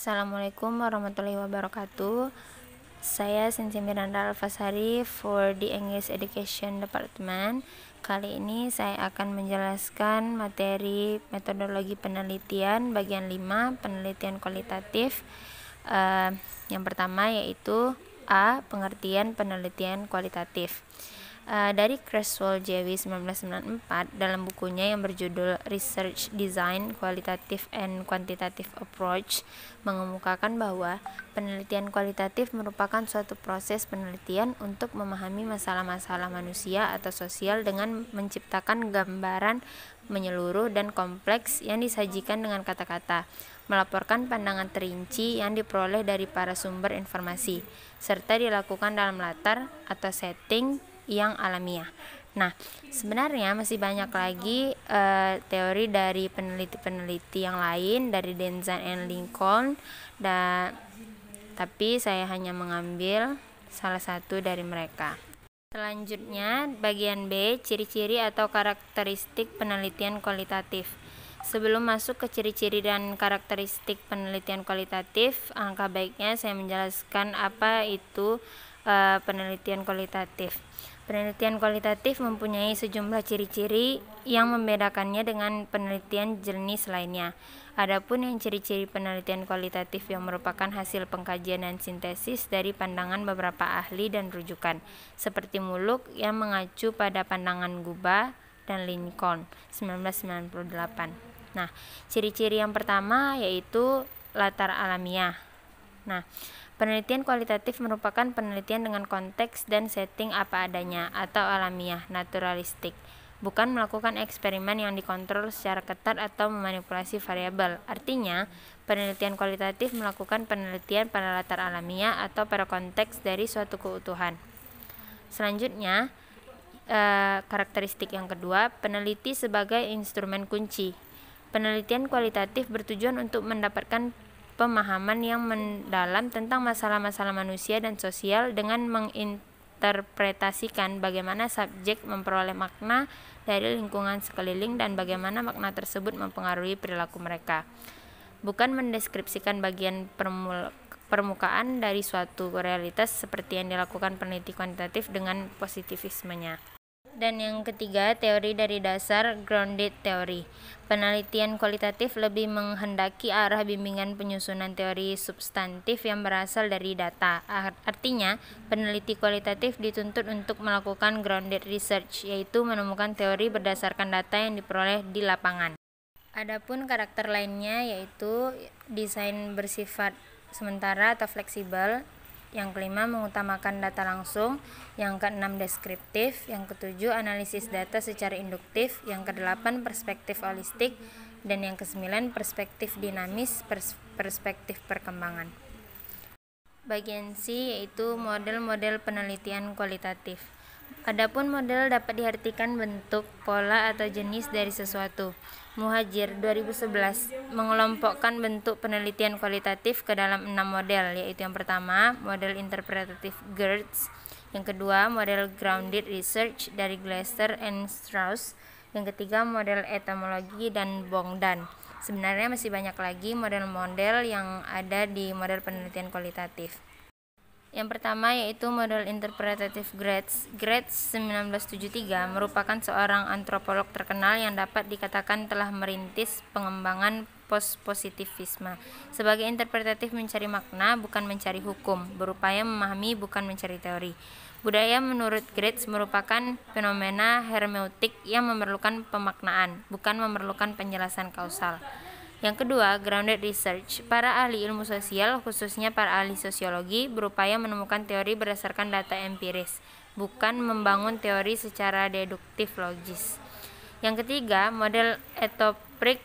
Assalamualaikum warahmatullahi wabarakatuh. Saya Sinti Miranda Alfasari for the English Education Department. Kali ini saya akan menjelaskan materi metodologi penelitian bagian 5, penelitian kualitatif. Uh, yang pertama yaitu A, pengertian penelitian kualitatif uh, dari Creswell Jewi 1994 dalam bukunya yang berjudul Research Design Qualitative and Quantitative Approach mengemukakan bahwa penelitian kualitatif merupakan suatu proses penelitian untuk memahami masalah-masalah manusia atau sosial dengan menciptakan gambaran menyeluruh dan kompleks yang disajikan dengan kata-kata, melaporkan pandangan terinci yang diperoleh dari para sumber informasi, serta dilakukan dalam latar atau setting yang alamiah. Nah, sebenarnya masih banyak lagi uh, teori dari peneliti-peneliti yang lain dari Denzan and Lincoln dan tapi saya hanya mengambil salah satu dari mereka. Selanjutnya, bagian B, ciri-ciri atau karakteristik penelitian kualitatif. Sebelum masuk ke ciri-ciri dan karakteristik penelitian kualitatif, angka baiknya saya menjelaskan apa itu Eh, penelitian kualitatif. Penelitian kualitatif mempunyai sejumlah ciri-ciri yang membedakannya dengan penelitian jenis lainnya. Adapun yang ciri-ciri penelitian kualitatif yang merupakan hasil pengkajian dan sintesis dari pandangan beberapa ahli dan rujukan, seperti Muluk yang mengacu pada pandangan Guba dan Lincoln 1998. Nah, ciri-ciri yang pertama yaitu latar alamiah. Nah, Penelitian kualitatif merupakan penelitian dengan konteks dan setting apa adanya atau alamiah, naturalistik, bukan melakukan eksperimen yang dikontrol secara ketat atau memanipulasi variabel. Artinya, penelitian kualitatif melakukan penelitian pada latar alamiah atau pada konteks dari suatu keutuhan. Selanjutnya, eh, karakteristik yang kedua, peneliti sebagai instrumen kunci. Penelitian kualitatif bertujuan untuk mendapatkan pemahaman yang mendalam tentang masalah-masalah manusia dan sosial dengan menginterpretasikan bagaimana subjek memperoleh makna dari lingkungan sekeliling dan bagaimana makna tersebut mempengaruhi perilaku mereka. Bukan mendeskripsikan bagian permukaan dari suatu realitas seperti yang dilakukan peneliti kuantitatif dengan positivismenya. Dan yang ketiga, teori dari dasar grounded theory. Penelitian kualitatif lebih menghendaki arah bimbingan penyusunan teori substantif yang berasal dari data. Artinya, peneliti kualitatif dituntut untuk melakukan grounded research, yaitu menemukan teori berdasarkan data yang diperoleh di lapangan. Adapun karakter lainnya yaitu desain bersifat sementara atau fleksibel, yang kelima mengutamakan data langsung, yang keenam deskriptif, yang ketujuh analisis data secara induktif, yang kedelapan perspektif holistik, dan yang kesembilan perspektif dinamis, perspektif perkembangan. Bagian C yaitu model-model penelitian kualitatif. Adapun model dapat diartikan bentuk, pola, atau jenis dari sesuatu. Muhajir 2011 mengelompokkan bentuk penelitian kualitatif ke dalam enam model, yaitu yang pertama, model interpretatif Gertz, yang kedua, model grounded research dari Glaser and Strauss, yang ketiga, model etimologi dan Bongdan. Sebenarnya masih banyak lagi model-model yang ada di model penelitian kualitatif. Yang pertama yaitu model interpretatif Gretz. Gretz 1973 merupakan seorang antropolog terkenal yang dapat dikatakan telah merintis pengembangan pos positivisme Sebagai interpretatif mencari makna bukan mencari hukum, berupaya memahami bukan mencari teori. Budaya menurut Gretz merupakan fenomena hermeneutik yang memerlukan pemaknaan, bukan memerlukan penjelasan kausal. Yang kedua, grounded research. Para ahli ilmu sosial, khususnya para ahli sosiologi, berupaya menemukan teori berdasarkan data empiris, bukan membangun teori secara deduktif logis. Yang ketiga, model etoprik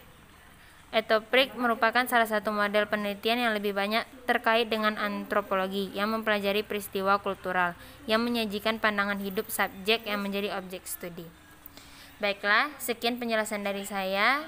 etoprik merupakan salah satu model penelitian yang lebih banyak terkait dengan antropologi yang mempelajari peristiwa kultural yang menyajikan pandangan hidup subjek yang menjadi objek studi. Baiklah, sekian penjelasan dari saya.